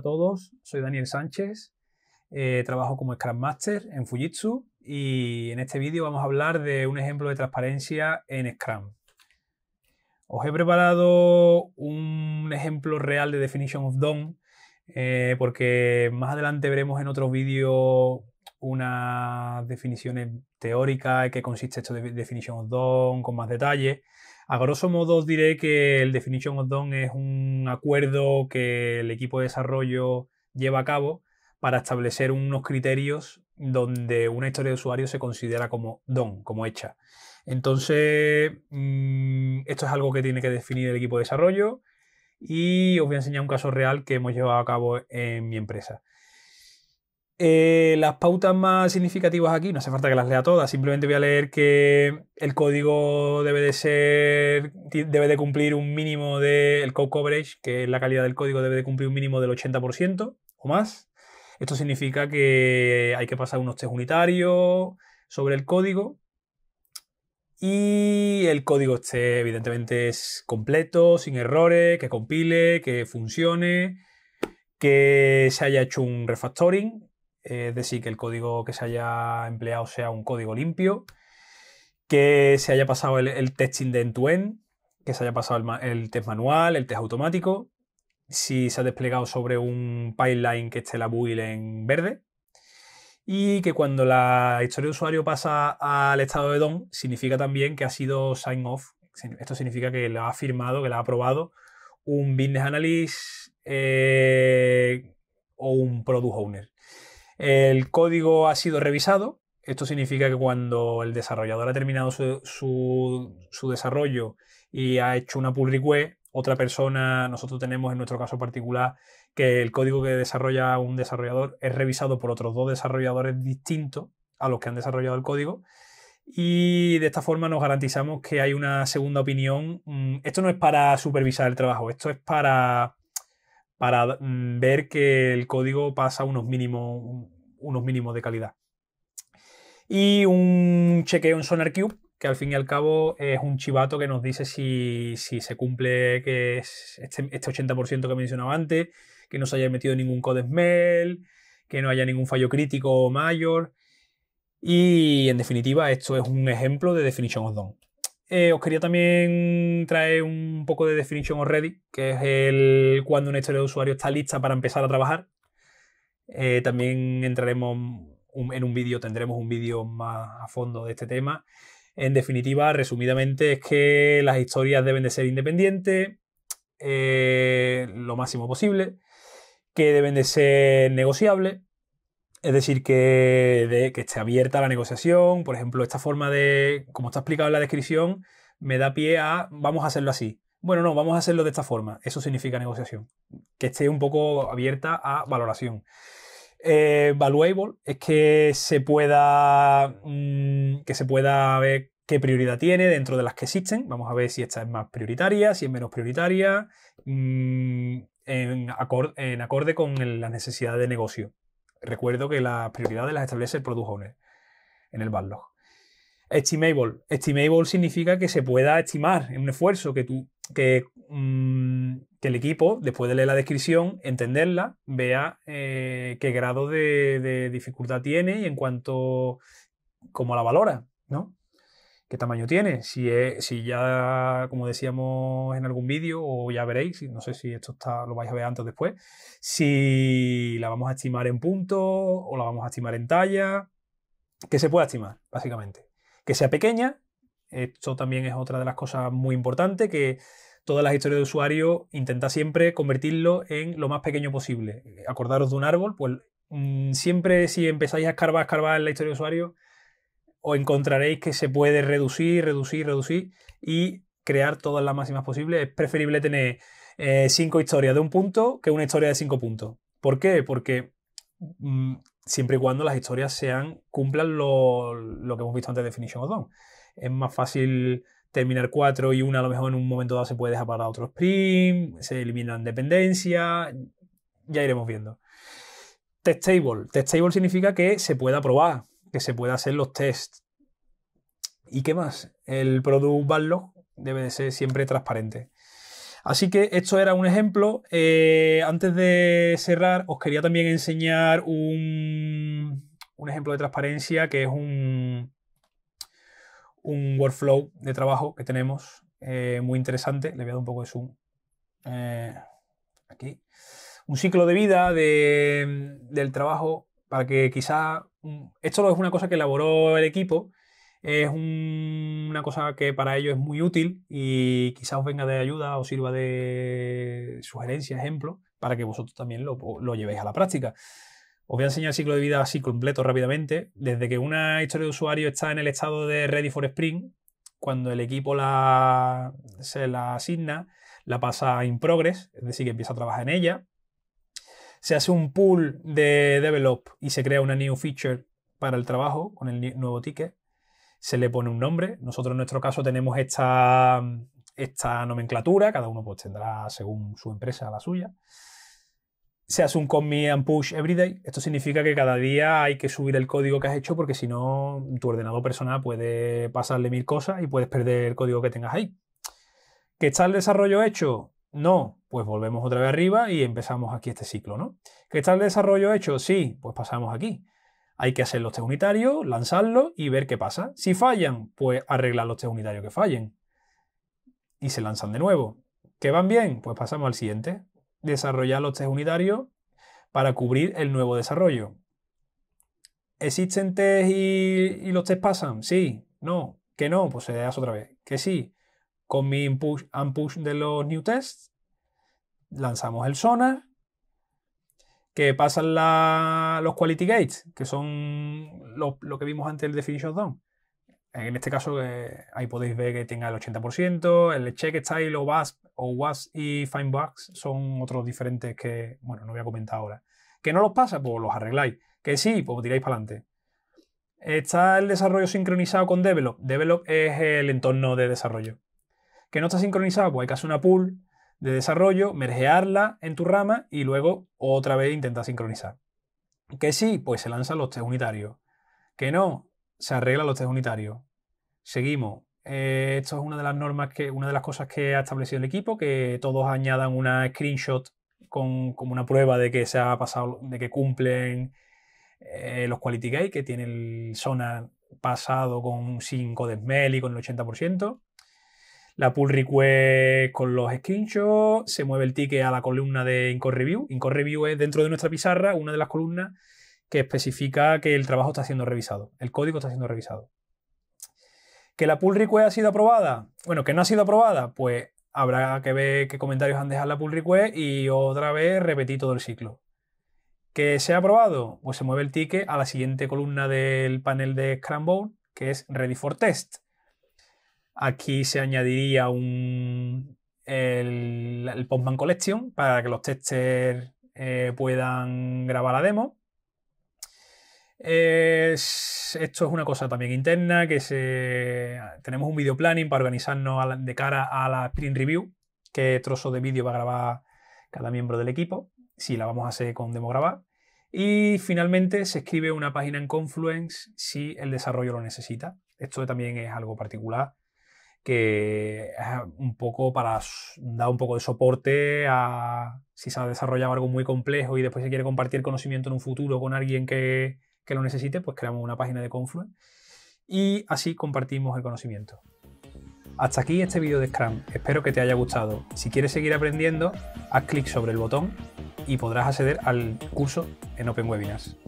a todos. Soy Daniel Sánchez. Eh, trabajo como Scrum Master en Fujitsu y en este vídeo vamos a hablar de un ejemplo de transparencia en Scrum. Os he preparado un ejemplo real de Definition of Done eh, porque más adelante veremos en otro vídeo unas definiciones teóricas, que qué consiste esto de definition of done con más detalle. A grosso modo os diré que el definition of done es un acuerdo que el equipo de desarrollo lleva a cabo para establecer unos criterios donde una historia de usuario se considera como done, como hecha. Entonces, mm, esto es algo que tiene que definir el equipo de desarrollo y os voy a enseñar un caso real que hemos llevado a cabo en mi empresa. Eh, las pautas más significativas aquí, no hace falta que las lea todas, simplemente voy a leer que el código debe de ser, debe de cumplir un mínimo de, el code coverage, que la calidad del código, debe de cumplir un mínimo del 80% o más. Esto significa que hay que pasar unos test unitarios sobre el código. Y el código esté, evidentemente, es completo, sin errores, que compile, que funcione, que se haya hecho un refactoring, es eh, de que el código que se haya empleado sea un código limpio, que se haya pasado el, testing de end-to-end, que se haya pasado el, test manual, el test automático, si se ha desplegado sobre un pipeline que esté la build en verde, y que cuando la historia de usuario pasa al estado de DOM, significa también que ha sido sign off. Esto significa que lo ha firmado, que lo ha aprobado un business analyst eh, o un product owner. El código ha sido revisado. Esto significa que cuando el desarrollador ha terminado su, desarrollo y ha hecho una pull request, otra persona, nosotros tenemos en nuestro caso particular que el código que desarrolla un desarrollador es revisado por otros dos desarrolladores distintos a los que han desarrollado el código. Y de esta forma nos garantizamos que hay una segunda opinión. Mm, esto no es para supervisar el trabajo, esto es para para mm, ver que el código pasa unos mínimos, unos mínimos de calidad. Y un chequeo en SonarQube, que al fin y al cabo es un chivato que nos dice si, se cumple que este, 80% este que mencionaba antes, que no se haya metido ningún code smell, que no haya ningún fallo crítico mayor. Y en definitiva, esto es un ejemplo de Definition of Done. Eh, os quería también traer un poco de Definition Already, que es el cuando una historia de usuario está lista para empezar a trabajar. Eh, también entraremos en un vídeo, tendremos un vídeo más a fondo de este tema. En definitiva, resumidamente, es que las historias deben de ser independientes eh, lo máximo posible, que deben de ser negociables es decir, que, que esté abierta la negociación. Por ejemplo, esta forma de, como está explicado en la descripción, me da pie a vamos a hacerlo así. Bueno, no, vamos a hacerlo de esta forma. Eso significa negociación. Que esté un poco abierta a valoración. Eh, valuable es que se pueda mm, que se pueda ver qué prioridad tiene dentro de las que existen. Vamos a ver si esta es más prioritaria, si es menos prioritaria, mm, en, acorde, con la necesidad de negocio. Recuerdo que las prioridades las establece el product owner en el backlog. Estimable. Estimable significa que se pueda estimar en un esfuerzo, que, tú, mm, que, el equipo, después de leer la descripción, entenderla, vea eh, qué grado de, dificultad tiene y en cuanto cómo la valora, ¿no? qué tamaño tiene. Si, si ya, como decíamos en algún vídeo, o ya veréis, no sé si esto está, lo vais a ver antes o después, si la vamos a estimar en puntos o la vamos a estimar en talla, que se pueda estimar, básicamente. Que sea pequeña, esto también es otra de las cosas muy importantes, que todas las historias de usuario intenta siempre convertirlo en lo más pequeño posible. Acordaros de un árbol, pues mm, siempre si empezáis a escarbar, escarbar en la historia de usuario, o encontraréis que se puede reducir, reducir, reducir y crear todas las máximas posibles. Es preferible tener eh, cinco historias de un punto que una historia de cinco puntos. ¿Por qué? Porque mm, siempre y cuando las historias sean cumplan lo, que hemos visto antes de Definition of Es más fácil terminar cuatro y una a lo mejor en un momento dado se puede dejar para otro sprint, se eliminan dependencias, ya iremos viendo. Testable. Testable significa que se pueda probar, que se pueda hacer los tests. ¿Y qué más? El product backlog debe de ser siempre transparente. Así que esto era un ejemplo. Eh, antes de cerrar, os quería también enseñar un, ejemplo de transparencia que es un, un workflow de trabajo que tenemos eh, muy interesante. Le voy a dar un poco de zoom. Eh, aquí. Un ciclo de vida del trabajo para que quizá esto es una cosa que elaboró el equipo, es una cosa que para ellos es muy útil y quizás os venga de ayuda, o sirva de sugerencia, ejemplo, para que vosotros también lo, lo llevéis a la práctica. Os voy a enseñar el ciclo de vida así completo rápidamente. Desde que una historia de usuario está en el estado de Ready for Spring, cuando el equipo la, se la asigna, la pasa in progress, es decir, que empieza a trabajar en ella se hace un pool de develop y se crea una new feature para el trabajo con el nuevo ticket. Se le pone un nombre. Nosotros en nuestro caso tenemos esta, esta nomenclatura. Cada uno pues tendrá según su empresa la suya. Se hace un commit and push everyday. Esto significa que cada día hay que subir el código que has hecho porque si no tu ordenador personal puede pasarle mil cosas y puedes perder el código que tengas ahí. ¿Qué está el desarrollo hecho? No, pues volvemos otra vez arriba y empezamos aquí este ciclo, ¿no? ¿Qué está el desarrollo hecho? Sí, pues pasamos aquí. Hay que hacer los test unitarios, lanzarlos y ver qué pasa. Si fallan, pues arreglar los test unitarios que fallen. Y se lanzan de nuevo. ¿Qué van bien? Pues pasamos al siguiente. Desarrollar los test unitarios para cubrir el nuevo desarrollo. ¿Existen test y, los test pasan? Sí, no, que no, pues se hace otra vez. Que sí, con mi push and push de los new tests, lanzamos el sonar, que pasan los quality gates, que son lo, que vimos antes del definition done. En este caso, eh, ahí podéis ver que tenga el 80%, el check style o wasp, o wasp y find bugs son otros diferentes que, bueno, no voy a comentar ahora. ¿Que no los pasa? Pues los arregláis. Que sí, pues tiráis para adelante. Está el desarrollo sincronizado con Develop. Develop es el entorno de desarrollo que no está sincronizado? pues hay que hacer una pool de desarrollo, mergearla en tu rama y luego otra vez intentar sincronizar. Que sí, pues se lanzan los test unitarios. Que no, se arreglan los test unitarios. Seguimos. Eh, esto es una de las normas que, una de las cosas que ha establecido el equipo, que todos añadan una screenshot con, como una prueba de que se ha pasado, de que cumplen eh, los quality gate, que tiene el zona pasado con 5 de smell y con el 80% la pull request con los screenshots, se mueve el ticket a la columna de Incor Review. Incor Review es dentro de nuestra pizarra una de las columnas que especifica que el trabajo está siendo revisado, el código está siendo revisado. ¿Que la pull request ha sido aprobada? Bueno, que no ha sido aprobada, pues habrá que ver qué comentarios han dejado la pull request y otra vez repetir todo el ciclo. ¿Que se ha aprobado? Pues se mueve el ticket a la siguiente columna del panel de Board, que es Ready for Test. Aquí se añadiría un, el, Postman Collection para que los testers eh, puedan grabar la demo. esto es una cosa también interna que tenemos un video planning para organizarnos de cara a la print review, qué trozo de vídeo va a grabar cada miembro del equipo, si la vamos a hacer con demo grabar Y finalmente se escribe una página en Confluence si el desarrollo lo necesita. Esto también es algo particular que ah, un poco para dar un poco de soporte a si se ha desarrollado algo muy complejo y después se quiere compartir conocimiento en un futuro con alguien que, que lo necesite, pues creamos una página de Confluent y así compartimos el conocimiento. Hasta aquí este vídeo de Scrum, espero que te haya gustado. Si quieres seguir aprendiendo, haz clic sobre el botón y podrás acceder al curso en Open Webinars.